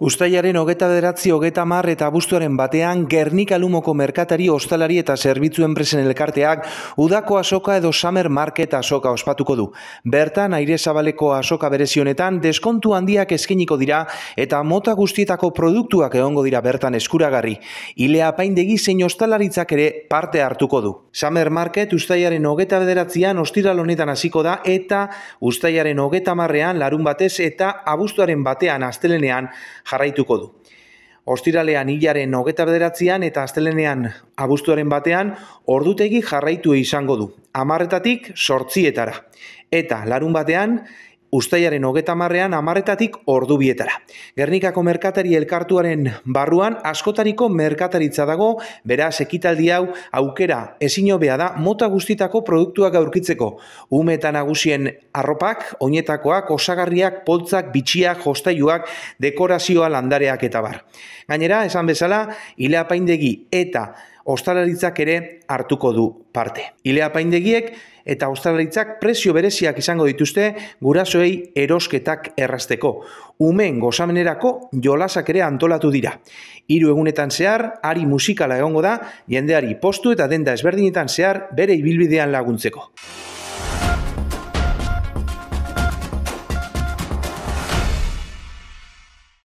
Ustaiaren hogeta deratzi hogeta mar eta abuztuaren batean Gernikalumoko Alumoko Merkatari Ostalari eta Zerbitzu Enpresen Elkarteak Udako Asoka edo Summer Market Asoka ospatuko du. Bertan, aire zabaleko Asoka berezionetan, deskontu handiak eskeniko dira eta mota guztietako produktuak egongo dira bertan eskuragarri. Ilea paindegi zein ostalaritzak ere parte hartuko du. Summer Market Ustaiaren hogeta bederatzean ostiralonetan hasiko da eta Ustaiaren hogeta marrean larun batez eta abuztuaren batean astelenean jarraituko du. Ostiralean hilaren hogeta bederatzean eta astelenean abuztuaren batean ordutegi jarraitu izango du. Amarretatik sortzietara. Eta larun batean ustaiaren hogeta marrean amaretatik ordu bietara. Gernikako merkatari elkartuaren barruan askotariko merkataritza dago, beraz ekitaldi hau aukera ezinobea da mota guztitako produktuak aurkitzeko. Umetan agusien arropak, oinetakoak, osagarriak, poltzak, bitxiak, hostailuak, dekorazioa landareak eta bar. Gainera, esan bezala, ilapaindegi eta ostalaritzak ere hartuko du parte. Ilea paindegiek eta ostalaritzak prezio bereziak izango dituzte gurasoei erosketak errazteko. Umen gozamenerako jolasak ere antolatu dira. Hiru egunetan zehar, ari musikala egongo da, jendeari postu eta denda ezberdinetan zehar bere ibilbidean laguntzeko.